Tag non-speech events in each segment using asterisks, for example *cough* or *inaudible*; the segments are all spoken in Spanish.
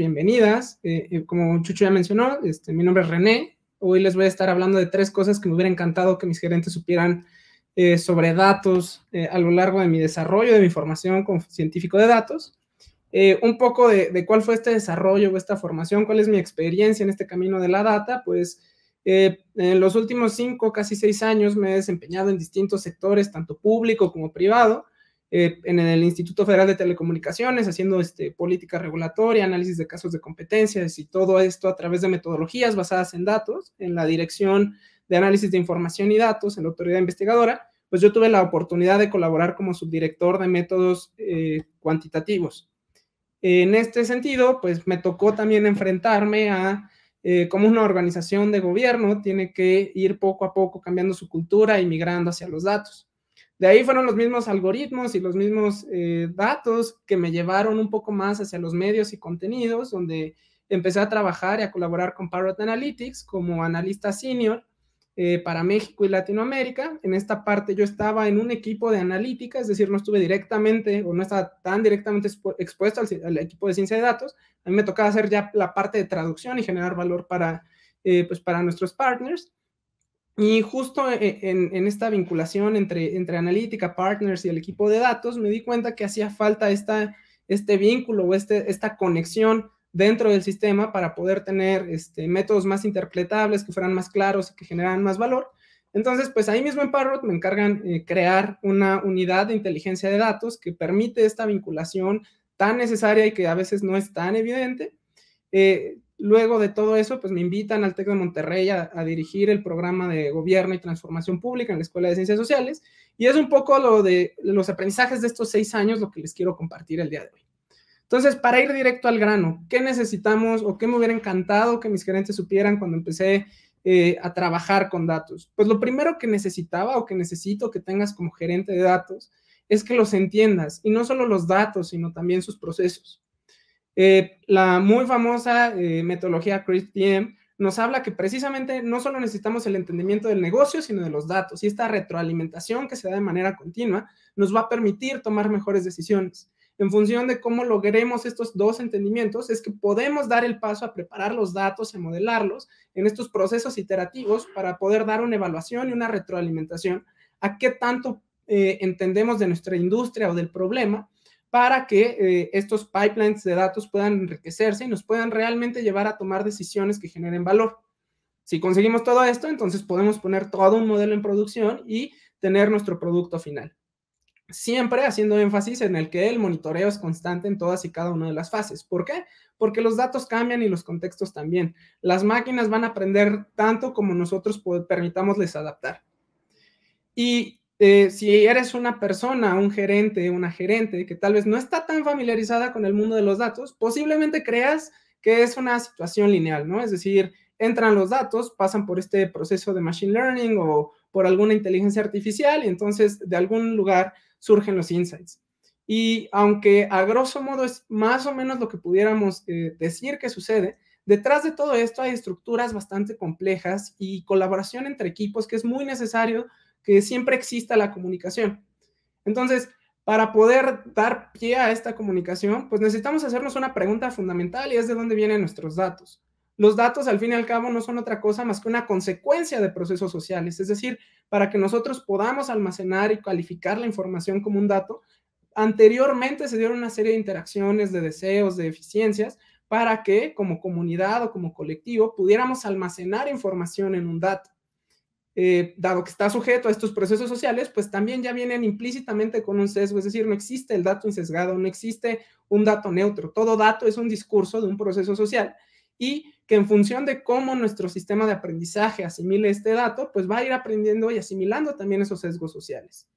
bienvenidas. Eh, eh, como Chucho ya mencionó, este, mi nombre es René. Hoy les voy a estar hablando de tres cosas que me hubiera encantado que mis gerentes supieran eh, sobre datos a lo largo de mi desarrollo, de mi formación como científico de datos. un poco de, de, cuál fue este desarrollo o esta formación, cuál es mi experiencia en este camino de la data, pues en los últimos cinco, casi seis años me he desempeñado en distintos sectores, tanto público como privado. Eh, en el Instituto Federal de Telecomunicaciones, haciendo este, política regulatoria, análisis de casos de competencias y todo esto a través de metodologías basadas en datos, en la Dirección de Análisis de Información y Datos, en la Autoridad Investigadora, pues yo tuve la oportunidad de colaborar como subdirector de métodos eh, cuantitativos. En este sentido, pues me tocó también enfrentarme a eh, cómo una organización de gobierno tiene que ir poco a poco cambiando su cultura y migrando hacia los datos. De ahí fueron los mismos algoritmos y los mismos eh, datos que me llevaron un poco más hacia los medios y contenidos, donde empecé a trabajar y a colaborar con Parrot Analytics como analista senior eh, para México y Latinoamérica. En esta parte yo estaba en un equipo de analítica, es decir, no estuve directamente o no estaba tan directamente expuesto al, equipo de ciencia de datos. A mí me tocaba hacer ya la parte de traducción y generar valor para, eh, pues para nuestros partners. Y justo e-, en, esta vinculación entre, entre analítica Partners y el equipo de datos, me di cuenta que hacía falta esta, este vínculo o este, esta conexión dentro del sistema para poder tener este, métodos más interpretables, que fueran más claros, y que generaran más valor. Entonces, pues ahí mismo en Parrot me encargan eh, crear una unidad de inteligencia de datos que permite esta vinculación tan necesaria y que a veces no es tan evidente. Eh, Luego de todo eso, pues me invitan al TEC de Monterrey a, dirigir el programa de gobierno y transformación pública en la Escuela de Ciencias Sociales. Y es un poco lo de los aprendizajes de estos seis años lo que les quiero compartir el día de hoy. Entonces, para ir directo al grano, ¿qué necesitamos o qué me hubiera encantado que mis gerentes supieran cuando empecé eh, a trabajar con datos? Pues lo primero que necesitaba o que necesito que tengas como gerente de datos es que los entiendas, y no solo los datos, sino también sus procesos. Eh, la muy famosa eh, metodología CRISPM nos habla que precisamente no solo necesitamos el entendimiento del negocio, sino de los datos. Y esta retroalimentación que se da de manera continua nos va a permitir tomar mejores decisiones. En función de cómo logremos estos dos entendimientos, es que podemos dar el paso a preparar los datos y a modelarlos en estos procesos iterativos para poder dar una evaluación y una retroalimentación a qué tanto eh, entendemos de nuestra industria o del problema para que eh, estos pipelines de datos puedan enriquecerse y nos puedan realmente llevar a tomar decisiones que generen valor. Si conseguimos todo esto, entonces podemos poner todo un modelo en producción y tener nuestro producto final. Siempre haciendo énfasis en el que el monitoreo es constante en todas y cada una de las fases. ¿Por qué? Porque los datos cambian y los contextos también. Las máquinas van a aprender tanto como nosotros permitámosles adaptar. Y eh, si eres una persona, un gerente, una gerente que tal vez no está tan familiarizada con el mundo de los datos, posiblemente creas que es una situación lineal, ¿no? Es decir, entran los datos, pasan por este proceso de machine learning o por alguna inteligencia artificial y entonces de algún lugar surgen los insights. Y aunque a grosso modo es más o menos lo que pudiéramos eh, decir que sucede, detrás de todo esto hay estructuras bastante complejas y colaboración entre equipos que es muy necesario que siempre exista la comunicación. Entonces, para poder dar pie a esta comunicación, pues necesitamos hacernos una pregunta fundamental y es de dónde vienen nuestros datos. Los datos, al fin y al cabo, no son otra cosa más que una consecuencia de procesos sociales. Es decir, para que nosotros podamos almacenar y calificar la información como un dato, anteriormente se dieron una serie de interacciones, de deseos, de eficiencias, para que como comunidad o como colectivo pudiéramos almacenar información en un dato. Eh, dado que está sujeto a estos procesos sociales, pues también ya vienen implícitamente con un sesgo, es decir, no existe el dato insesgado, no existe un dato neutro, todo dato es un discurso de un proceso social y que en función de cómo nuestro sistema de aprendizaje asimile este dato, pues va a ir aprendiendo y asimilando también esos sesgos sociales.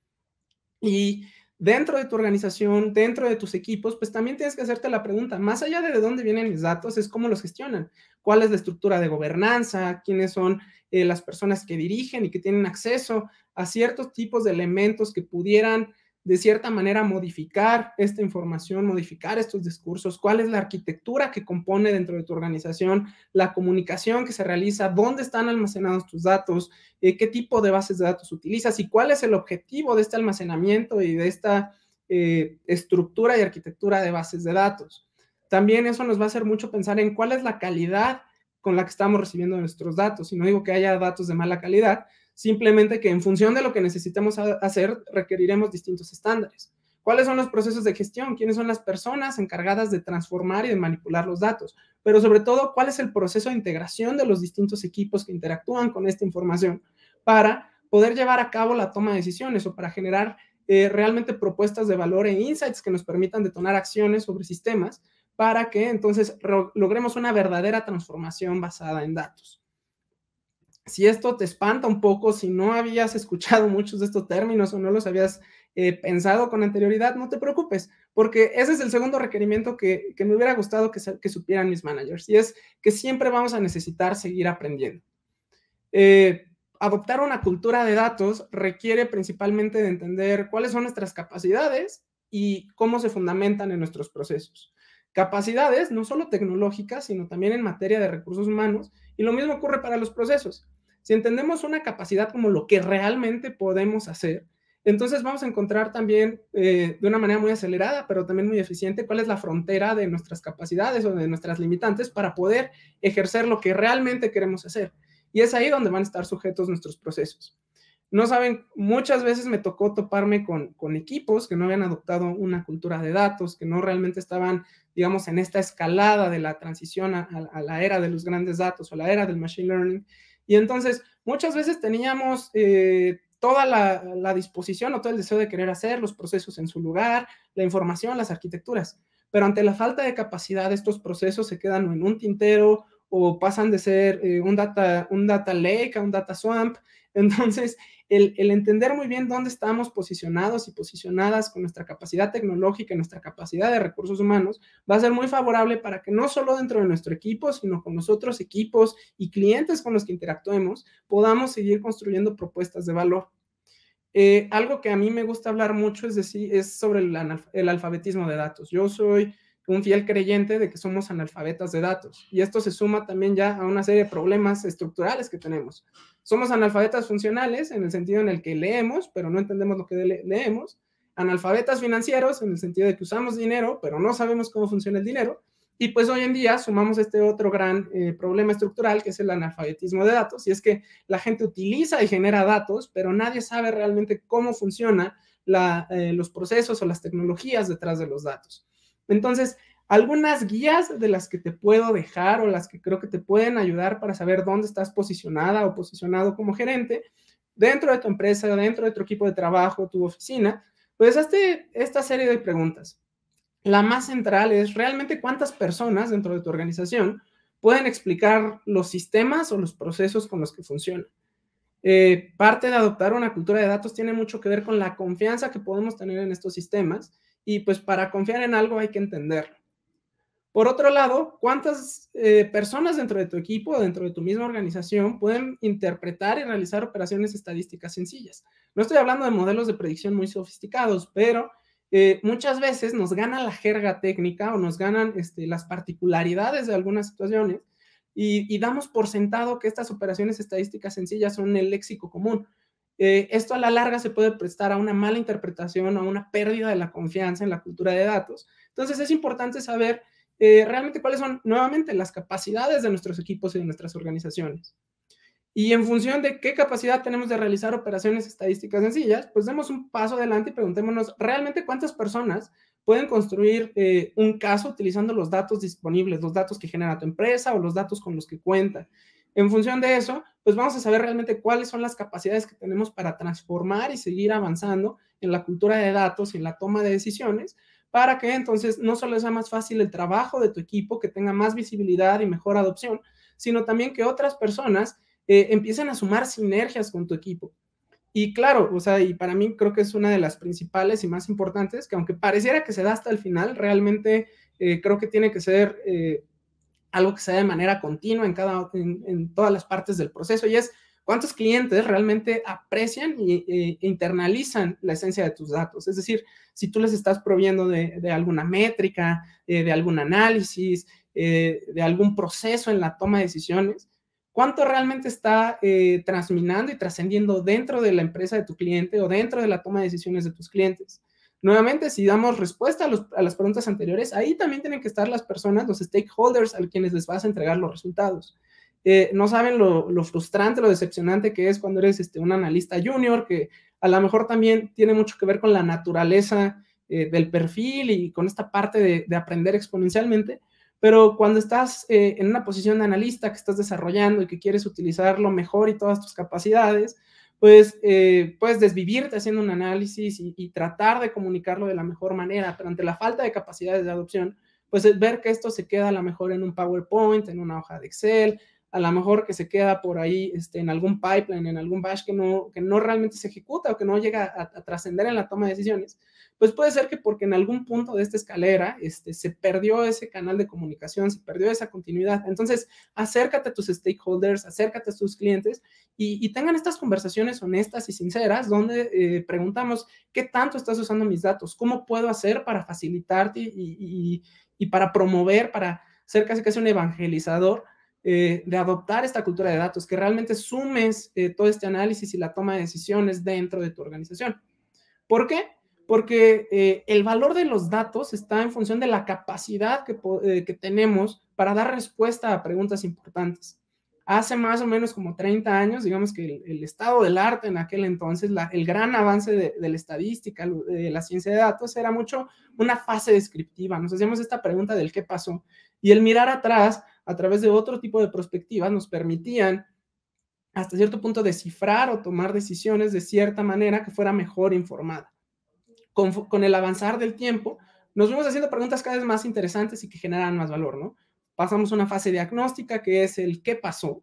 Y dentro de tu organización, dentro de tus equipos, pues también tienes que hacerte la pregunta, más allá de dónde vienen mis datos, es cómo los gestionan, cuál es la estructura de gobernanza, quiénes son eh, las personas que dirigen y que tienen acceso a ciertos tipos de elementos que pudieran de cierta manera modificar esta información, modificar estos discursos, cuál es la arquitectura que compone dentro de tu organización, la comunicación que se realiza, dónde están almacenados tus datos, eh, qué tipo de bases de datos utilizas y cuál es el objetivo de este almacenamiento y de esta eh, estructura y arquitectura de bases de datos. También eso nos va a hacer mucho pensar en cuál es la calidad con la que estamos recibiendo nuestros datos. Y no digo que haya datos de mala calidad, Simplemente que en función de lo que necesitemos hacer, requeriremos distintos estándares. ¿Cuáles son los procesos de gestión? ¿Quiénes son las personas encargadas de transformar y de manipular los datos? Pero sobre todo, ¿cuál es el proceso de integración de los distintos equipos que interactúan con esta información para poder llevar a cabo la toma de decisiones o para generar eh, realmente propuestas de valor e insights que nos permitan detonar acciones sobre sistemas para que entonces logremos una verdadera transformación basada en datos si esto te espanta un poco, si no habías escuchado *laughs* muchos de estos términos o no los habías eh, pensado con anterioridad, no te preocupes, porque ese es el segundo requerimiento que, me hubiera gustado que, supieran mis managers, y es que siempre vamos a necesitar seguir aprendiendo. Eh, adoptar una cultura de datos requiere principalmente de entender cuáles son nuestras capacidades y cómo se fundamentan en nuestros procesos. Capacidades no solo tecnológicas, sino también en materia de recursos humanos, y lo mismo ocurre para los procesos. Si entendemos una capacidad como lo que realmente podemos hacer, entonces vamos a encontrar también eh, de una manera muy acelerada, pero también muy eficiente, cuál es la frontera de nuestras capacidades o de nuestras limitantes para poder ejercer lo que realmente queremos hacer. Y es ahí donde van a estar sujetos nuestros procesos. No saben, muchas veces me tocó toparme con, equipos que no habían adoptado una cultura de datos, que no realmente estaban, digamos, en esta escalada de la transición a, la era de los grandes datos o la era del machine learning. Y entonces, muchas veces teníamos eh, toda la, disposición o todo el deseo de querer hacer los procesos en su lugar, la información, las arquitecturas. Pero ante la falta de capacidad, estos procesos se quedan en un tintero o pasan de ser eh, un, data, un data lake a un data swamp. *laughs* Entonces, el, entender muy bien dónde estamos posicionados y posicionadas con nuestra capacidad tecnológica y nuestra capacidad de recursos humanos va a ser muy favorable para que no solo dentro de nuestro equipo, sino con los otros equipos y clientes con los que interactuemos, podamos seguir construyendo propuestas de valor. Eh, algo que a mí me gusta hablar mucho es, decir, es sobre el, el alfabetismo de datos. Yo soy un fiel creyente de que somos analfabetas de datos. Y esto se suma también ya a una serie de problemas estructurales que tenemos. Somos analfabetas funcionales en el sentido en el que leemos, pero no entendemos lo que leemos. Analfabetas financieros en el sentido de que usamos dinero, pero no sabemos cómo funciona el dinero. Y pues hoy en día sumamos este otro gran eh, problema estructural que es el analfabetismo de datos. Y es que la gente utiliza y genera datos, pero nadie sabe realmente cómo funcionan eh, los procesos o las tecnologías detrás de los datos. Entonces, algunas guías de las que te puedo dejar o las que creo que te pueden ayudar para saber dónde estás posicionada o posicionado como gerente dentro de tu empresa, dentro de tu equipo de trabajo, tu oficina, pues hazte esta serie de preguntas. La más central es realmente cuántas personas dentro de tu organización pueden explicar los sistemas o los procesos con los que funciona. Eh, parte de adoptar una cultura de datos tiene mucho que ver con la confianza que podemos tener en estos sistemas y pues para confiar en algo hay que entenderlo. Por otro lado, ¿cuántas eh, personas dentro de tu equipo, dentro de tu misma organización, pueden interpretar y realizar operaciones estadísticas sencillas? No estoy hablando de modelos de predicción muy sofisticados, pero eh, muchas veces nos gana la jerga técnica o nos ganan este, las particularidades de algunas situaciones y, damos por sentado que estas operaciones estadísticas sencillas son el léxico común. Eh, esto a la larga se puede prestar a una mala interpretación, a una pérdida de la confianza en la cultura de datos. Entonces es importante saber eh, realmente cuáles son nuevamente las capacidades de nuestros equipos y de nuestras organizaciones. Y en función de qué capacidad tenemos de realizar operaciones estadísticas sencillas, pues demos un paso adelante y preguntémonos realmente cuántas personas pueden construir eh, un caso utilizando los datos disponibles, los datos que genera tu empresa o los datos con los que cuenta. En función de eso, pues vamos a saber realmente cuáles son las capacidades que tenemos para transformar y seguir avanzando en la cultura de datos y en la toma de decisiones, para que entonces no solo sea más fácil el trabajo de tu equipo, que tenga más visibilidad y mejor adopción, sino también que otras personas eh, empiecen a sumar sinergias con tu equipo. Y claro, o sea, y para mí creo que es una de las principales y más importantes, que aunque pareciera que se da hasta el final, realmente eh, creo que tiene que ser eh, algo que se da de manera continua en, cada, en, todas las partes del proceso y es cuántos clientes realmente aprecian e, internalizan la esencia de tus datos. Es decir, si tú les estás proviendo de, alguna métrica, eh, de, algún análisis, eh, de algún proceso en la toma de decisiones, cuánto realmente está transminando y trascendiendo dentro de la empresa de tu cliente o dentro de la toma de decisiones de tus clientes. Nuevamente, si damos respuesta a, las preguntas anteriores, ahí también tienen que estar las personas, los stakeholders a quienes les vas a entregar los resultados. Eh, no saben lo, frustrante, lo decepcionante que es cuando eres este, un analista junior, que a lo mejor también tiene mucho que ver con la naturaleza eh, del perfil y con esta parte de, aprender exponencialmente, pero cuando estás eh, en una posición de analista que estás desarrollando y que quieres utilizarlo mejor y todas tus capacidades, pues eh, puedes desvivirte haciendo un análisis y, tratar de comunicarlo de la mejor manera, pero ante la falta de capacidades de adopción, pues ver que esto se queda a lo mejor en un PowerPoint, en una hoja de Excel, a lo mejor que se queda por ahí este, en algún pipeline, en algún bash que no, que no realmente se ejecuta o que no llega a trascender en la toma de decisiones pues puede ser que porque en algún punto de esta escalera este, se perdió ese canal de comunicación, se perdió esa continuidad. Entonces, acércate a tus stakeholders, acércate a tus clientes y, tengan estas conversaciones honestas y sinceras donde eh, preguntamos, ¿qué tanto estás usando mis datos? ¿Cómo puedo hacer para facilitarte y, para promover, para ser casi casi un evangelizador? Eh, de adoptar esta cultura de datos, que realmente sumes eh, todo este análisis y la toma de decisiones dentro de tu organización. ¿Por qué? porque eh, el valor de los datos está en función de la capacidad que, eh, que, tenemos para dar respuesta a preguntas importantes. Hace más o menos como 30 años, digamos que el, estado del arte en aquel entonces, la, el gran avance de, de, la estadística, de eh, la ciencia de datos, era mucho una fase descriptiva. Nos hacíamos esta pregunta del qué pasó y el mirar atrás a través de otro tipo de perspectivas nos permitían hasta cierto punto descifrar o tomar decisiones de cierta manera que fuera mejor informada con, el avanzar del tiempo, nos vamos haciendo preguntas cada vez más interesantes y que generan más valor, ¿no? Pasamos una fase diagnóstica que es el qué pasó,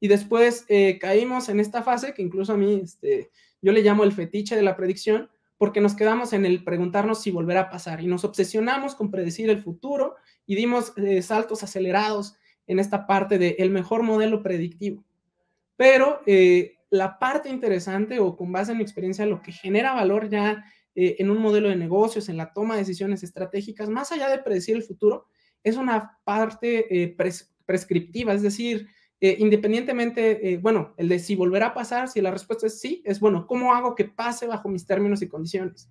y después eh, caímos en esta fase que incluso a mí, este, yo le llamo el fetiche de la predicción, porque nos quedamos en el preguntarnos si volverá a pasar y nos obsesionamos con predecir el futuro y dimos eh, saltos acelerados en esta parte del el mejor modelo predictivo. Pero eh, la parte interesante o con base en mi experiencia, lo que genera valor ya eh, en un modelo de negocios, en la toma de decisiones estratégicas, más allá de predecir el futuro, es una parte eh, prescriptiva, es decir, eh, independientemente, bueno, el de si volverá a pasar, si la respuesta es sí, es bueno, ¿cómo hago que pase bajo mis términos y condiciones?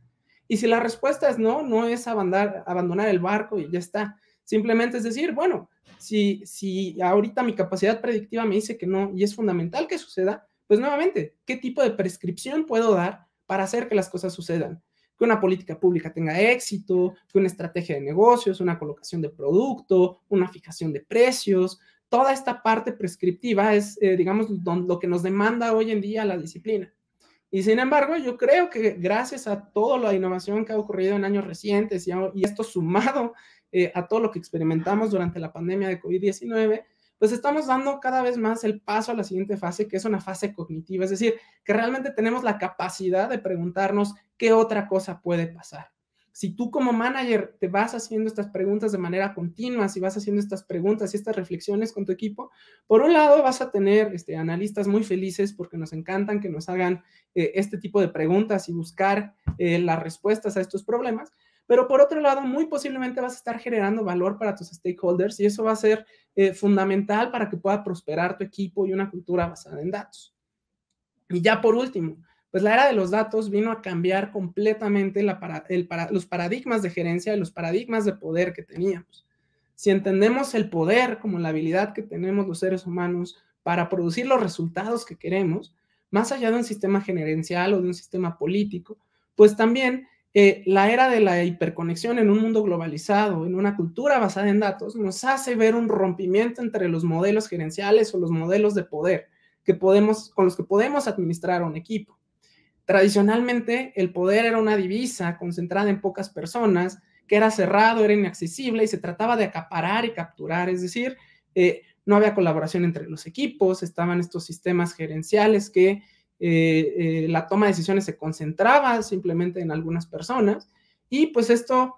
Y si la respuesta es no, no es abandonar, abandonar el barco y ya está. Simplemente es decir, bueno, si, si ahorita mi capacidad predictiva me dice que no y es fundamental que suceda, pues nuevamente, ¿qué tipo de prescripción puedo dar para hacer que las cosas sucedan? que una política pública tenga éxito, que una estrategia de negocios, una colocación de producto, una fijación de precios, toda esta parte prescriptiva es, eh, digamos, lo que nos demanda hoy en día la disciplina. Y sin embargo, yo creo que gracias a toda la innovación que ha ocurrido en años recientes y, y esto sumado eh, a todo lo que experimentamos durante la pandemia de COVID-19, pues estamos dando cada vez más el paso a la siguiente fase, que es una fase cognitiva, es decir, que realmente tenemos la capacidad de preguntarnos ¿qué otra cosa puede pasar? Si tú como manager te vas haciendo estas preguntas de manera continua, si vas haciendo estas preguntas y estas reflexiones con tu equipo, por un lado vas a tener este, analistas muy felices porque nos encantan que nos hagan eh, este tipo de preguntas y buscar eh, las respuestas a estos problemas, pero por otro lado, muy posiblemente vas a estar generando valor para tus stakeholders y eso va a ser eh, fundamental para que pueda prosperar tu equipo y una cultura basada en datos. Y ya por último, pues la era de los datos vino a cambiar completamente los paradigmas de gerencia y los paradigmas de poder que teníamos. Si entendemos el poder como la habilidad que tenemos los seres humanos para producir los resultados que queremos, más allá de un sistema gerencial o de un sistema político, pues también eh, la era de la hiperconexión en un mundo globalizado, en una cultura basada en datos, nos hace ver un rompimiento entre los modelos gerenciales o los modelos de poder que podemos, con los que podemos administrar un equipo. Tradicionalmente, el poder era una divisa concentrada en pocas personas, que era cerrado, era inaccesible y se trataba de acaparar y capturar, es decir, eh, no había colaboración entre los equipos, estaban estos sistemas gerenciales que eh, eh, la toma de decisiones se concentraba simplemente en algunas personas y pues esto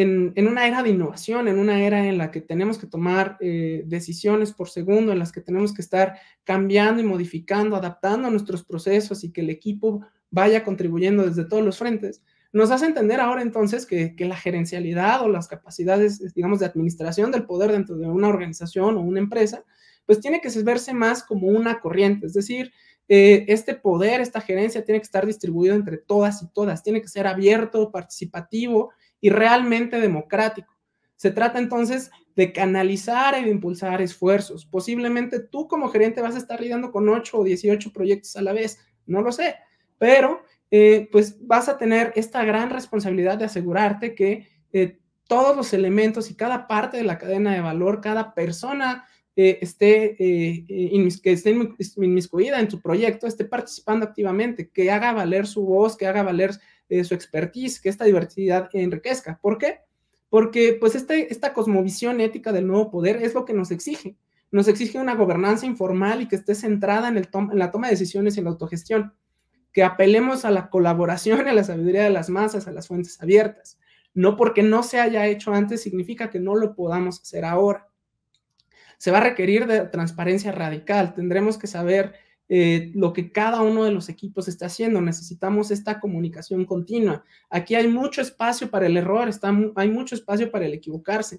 en, una era de innovación, en una era en la que tenemos que tomar eh, decisiones por segundo, en las que tenemos que estar cambiando y modificando, adaptando nuestros procesos y que el equipo vaya contribuyendo desde todos los frentes, nos hace entender ahora entonces que, que la gerencialidad o las capacidades, digamos, de administración del poder dentro de una organización o una empresa, pues tiene que verse más como una corriente, es decir, eh, este poder, esta gerencia tiene que estar distribuido entre todas y todas, tiene que ser abierto, participativo y realmente democrático. Se trata entonces de canalizar e impulsar esfuerzos. Posiblemente tú como gerente vas a estar lidiando con 8 o 18 proyectos a la vez, no lo sé, pero eh, pues vas a tener esta gran responsabilidad de asegurarte que eh, todos los elementos y cada parte de la cadena de valor, cada persona eh, esté, que esté inmiscuida en su proyecto, esté participando activamente, que haga valer su voz, que haga valer de eh, su expertise, que esta diversidad enriquezca. ¿Por qué? Porque pues este, esta cosmovisión ética del nuevo poder es lo que nos exige. Nos exige una gobernanza informal y que esté centrada en, el en la toma de decisiones y en la autogestión. Que apelemos a la colaboración, *laughs* a la sabiduría de las masas, a las fuentes abiertas. No porque no se haya hecho antes significa que no lo podamos hacer ahora. Se va a requerir de transparencia radical. Tendremos que saber eh, lo que cada uno de los equipos está haciendo. Necesitamos esta comunicación continua. Aquí hay mucho espacio para el error, está, hay mucho espacio para el equivocarse.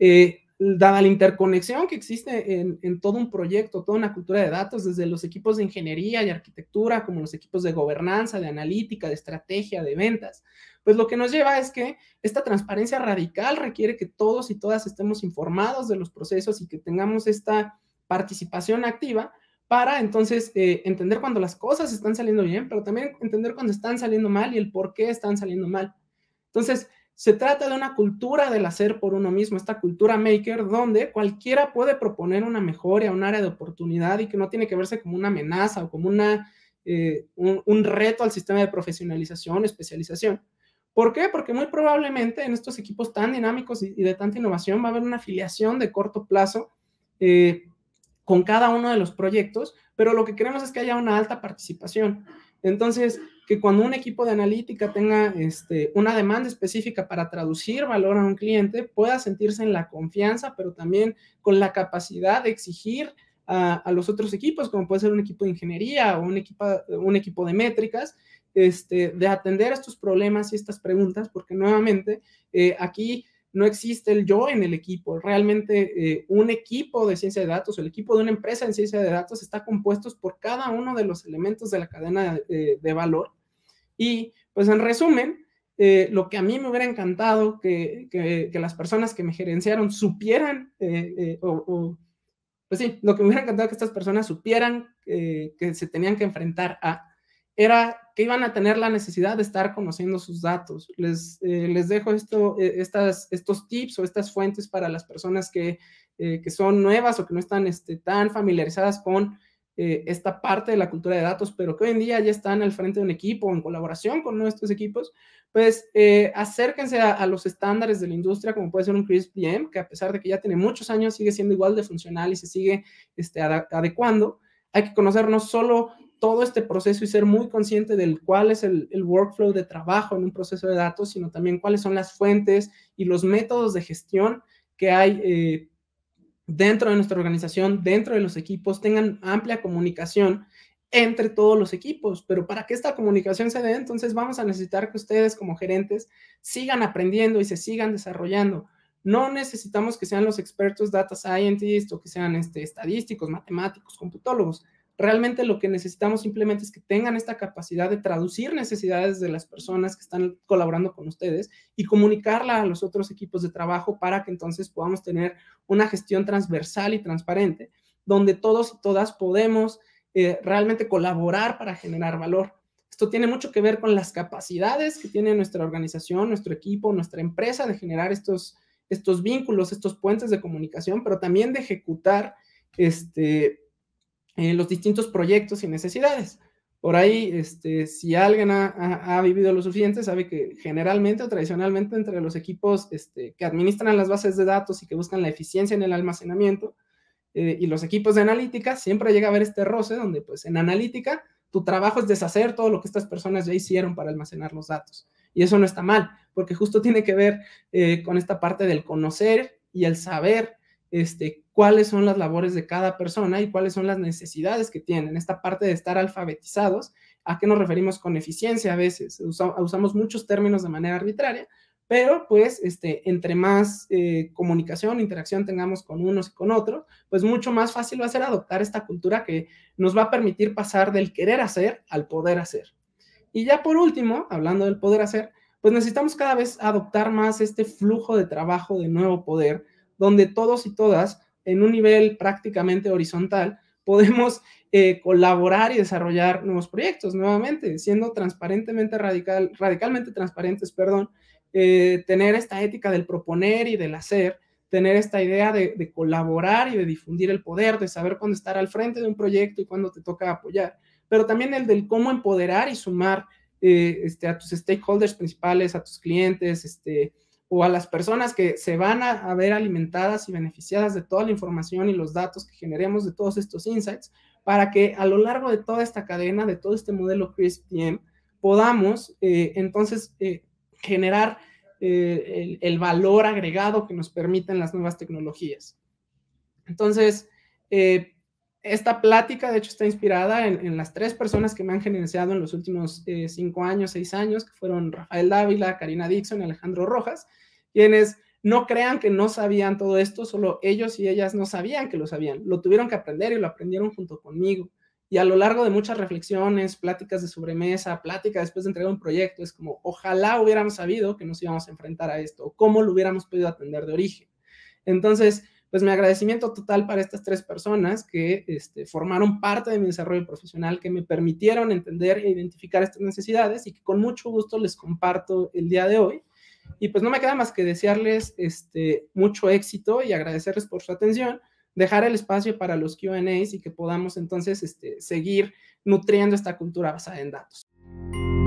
Eh, dada la interconexión que existe en, en, todo un proyecto, toda una cultura de datos, desde los equipos de ingeniería y arquitectura, como los equipos de gobernanza, de analítica, de estrategia, de ventas, pues lo que nos lleva es que esta transparencia radical requiere que todos y todas estemos informados de los procesos y que tengamos esta participación activa para entonces eh, entender cuando las cosas están saliendo bien, pero también entender cuando están saliendo mal y el por qué están saliendo mal. Entonces, se trata de una cultura del hacer por uno mismo, esta cultura maker, donde cualquiera puede proponer una mejora, un área de oportunidad y que no tiene que verse como una amenaza o como una, eh, un, reto al sistema de profesionalización, especialización. ¿Por qué? Porque muy probablemente en estos equipos tan dinámicos y, de tanta innovación va a haber una afiliación de corto plazo eh, con cada uno de los proyectos, pero lo que queremos es que haya una alta participación. Entonces, que cuando un equipo de analítica tenga este, una demanda específica para traducir valor a un cliente, pueda sentirse en la confianza, pero también con la capacidad de exigir a, los otros equipos, como puede ser un equipo de ingeniería o un equipo, de métricas, este, de atender estos problemas y estas preguntas, porque nuevamente eh, aquí no existe el yo en el equipo. Realmente eh, un equipo de ciencia de datos, el equipo de una empresa en ciencia de datos está compuesto por cada uno de los elementos de la cadena eh, de valor. Y pues en resumen, eh, lo que a mí me hubiera encantado que, las personas que me gerenciaron supieran, o, pues sí, lo que me hubiera encantado que estas personas supieran que se tenían que enfrentar a era que iban a tener la necesidad de estar conociendo sus datos. Les, eh, les dejo esto, eh, estas, estos tips o estas fuentes para las personas que, eh, que son nuevas o que no están este, tan familiarizadas con esta parte de la cultura de datos, pero que hoy en día ya están al frente de un equipo en colaboración con nuestros equipos, pues acérquense a, los estándares de la industria, como puede ser un Chris VM, que a pesar de que ya tiene muchos años, sigue siendo igual de funcional y se sigue este, adecuando. Hay que conocer no solo todo este proceso y ser muy consciente del cuál es el, workflow de trabajo en un proceso de datos, sino también cuáles son las fuentes y los métodos de gestión que hay eh, dentro de nuestra organización, dentro de los equipos, tengan amplia comunicación entre todos los equipos, pero para que esta comunicación se dé, entonces vamos a necesitar que ustedes como gerentes sigan aprendiendo y se sigan desarrollando. No necesitamos que sean los expertos data scientists o que sean este, estadísticos, matemáticos, computólogos Realmente lo que necesitamos simplemente es que tengan esta capacidad de traducir necesidades de las personas que están colaborando con ustedes y comunicarla a los otros equipos de trabajo para que entonces podamos tener una gestión transversal y transparente, donde todos y todas podemos eh, realmente colaborar para generar valor. Esto tiene mucho que ver con las capacidades que tiene nuestra organización, nuestro equipo, nuestra empresa de generar estos, estos vínculos, estos puentes de comunicación, pero también de ejecutar este, eh, los distintos proyectos y necesidades. Por ahí, este, si alguien ha, vivido lo suficiente, sabe que generalmente o tradicionalmente entre los equipos este, que administran las bases de datos y que buscan la eficiencia en el almacenamiento eh, y los equipos de analítica, siempre llega a haber este roce donde pues en analítica tu trabajo es deshacer todo lo que estas personas ya hicieron para almacenar los datos. Y eso no está mal, porque justo tiene que ver eh, con esta parte del conocer y el saber este, cuáles son las labores de cada persona y cuáles son las necesidades que tienen. Esta parte de estar alfabetizados, ¿a qué nos referimos con eficiencia a veces? usamos muchos términos de manera arbitraria, pero pues este, entre más eh, comunicación, interacción tengamos con unos y con otros, pues mucho más fácil va a ser adoptar esta cultura que nos va a permitir pasar del querer hacer al poder hacer. Y ya por último, hablando del poder hacer, pues necesitamos cada vez adoptar más este flujo de trabajo de nuevo poder, donde todos y todas en un nivel prácticamente horizontal, podemos eh, colaborar y desarrollar nuevos proyectos nuevamente, siendo transparentemente radical, radicalmente transparentes, perdón, eh, tener esta ética del proponer y del hacer, tener esta idea de, colaborar y de difundir el poder, de saber cuándo estar al frente de un proyecto y cuándo te toca apoyar, pero también el del cómo empoderar y sumar eh, este, a tus stakeholders principales, a tus clientes, este, o a las personas que se van a, ver alimentadas y beneficiadas de toda la información y los datos que generemos de todos estos insights, para que a lo largo de toda esta cadena, de todo este modelo crisp podamos eh, entonces eh, generar eh, el, valor agregado que nos permiten las nuevas tecnologías. Entonces, esta plática, de hecho, está inspirada en, las tres personas que me han gerenciado en los últimos eh, cinco años, seis años, que fueron Rafael Dávila, Karina Dixon y Alejandro Rojas, quienes no crean que no sabían todo esto, solo ellos y ellas no sabían que lo sabían, lo tuvieron que aprender y lo aprendieron junto conmigo. Y a lo largo de muchas reflexiones, pláticas de sobremesa, pláticas después de entregar un proyecto, es como, ojalá hubiéramos sabido que nos íbamos a enfrentar a esto, o cómo lo hubiéramos podido atender de origen. Entonces, pues mi agradecimiento total para estas tres personas que este, formaron parte de mi desarrollo profesional, que me permitieron entender e identificar estas necesidades y que con mucho gusto les comparto el día de hoy. Y pues no me queda más que desearles este, mucho éxito y agradecerles por su atención, dejar el espacio para los QAs y que podamos entonces este, seguir nutriendo esta cultura basada en datos.